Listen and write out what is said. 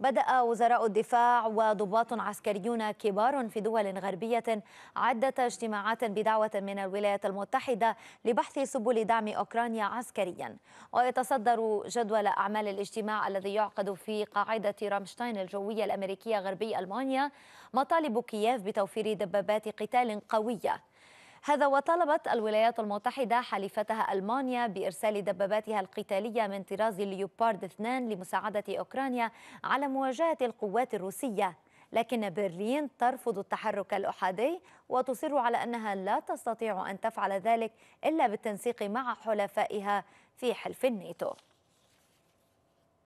بدأ وزراء الدفاع وضباط عسكريون كبار في دول غربية عدة اجتماعات بدعوة من الولايات المتحدة لبحث سبل دعم أوكرانيا عسكريا ويتصدر جدول أعمال الاجتماع الذي يعقد في قاعدة رامشتاين الجوية الأمريكية غربي ألمانيا مطالب كييف بتوفير دبابات قتال قوية هذا وطالبت الولايات المتحدة حليفتها ألمانيا بإرسال دباباتها القتالية من طراز ليوبارد 2 لمساعدة أوكرانيا على مواجهة القوات الروسية لكن برلين ترفض التحرك الأحادي وتصر على أنها لا تستطيع أن تفعل ذلك إلا بالتنسيق مع حلفائها في حلف الناتو